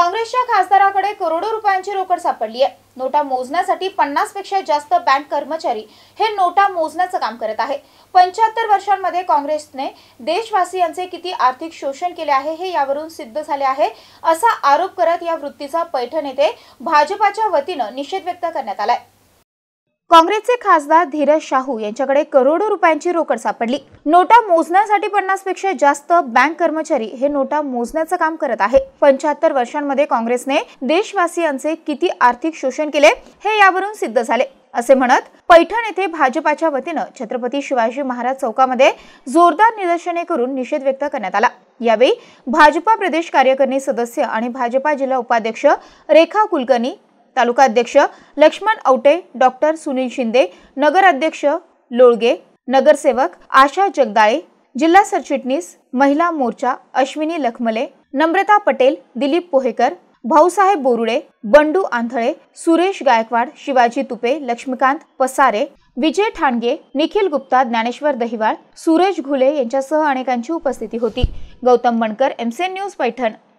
काँग्रेसच्या खासदाराकडे करोडो रुपयांची रोकड सापडली आहे नोटा मोजण्यासाठी पन्नास पेक्षा जास्त बँक कर्मचारी हे नोटा मोजण्याचं काम करत आहे पंच्याहत्तर वर्षांमध्ये काँग्रेसने देशवासियांचे किती आर्थिक शोषण केले आहे हे यावरून सिद्ध झाले आहे असा आरोप करत या वृत्तीचा पैठण येथे भाजपाच्या वतीनं निषेध व्यक्त करण्यात आलाय काँग्रेसचे खासदार धीरज शाहू यांच्याकडे करोडो रुपयांची रोकड सापडली नोटा मोजण्यासाठी पन्नास पेक्षा जास्त बँक कर्मचारी हे नोटा मोजण्याचं काम करत आहे पंच्याहत्तर वर्षांमध्ये काँग्रेसने देशवासियांचे किती आर्थिक शोषण केले हे यावरून सिद्ध झाले असे म्हणत पैठण येथे भाजपाच्या वतीनं छत्रपती शिवाजी महाराज चौकामध्ये जोरदार निदर्शने करून निषेध व्यक्त करण्यात आला यावेळी भाजपा प्रदेश कार्यकारिणी सदस्य आणि भाजपा जिल्हा उपाध्यक्ष रेखा कुलकर्णी तालुका अध्यक्ष लक्ष्मण औटे डॉक्टर सुनील शिंदे नगर अध्यक्ष लोळगे नगरसेवक आशा जगदाळे जिल्हा सरचिटणीस महिला मोर्चा अश्विनी लखमले नम्रता पटेल दिलीप पोहेकर भाऊसाहेब बोरुडे बंडू आंधळे सुरेश गायकवाड शिवाजी तुपे लक्ष्मीकांत पसारे विजय ठाणगे निखिल गुप्ता ज्ञानेश्वर दहिवाळ सूरज घुले यांच्यासह अनेकांची उपस्थिती होती गौतम बनकर एमसीएन न्यूज पैठण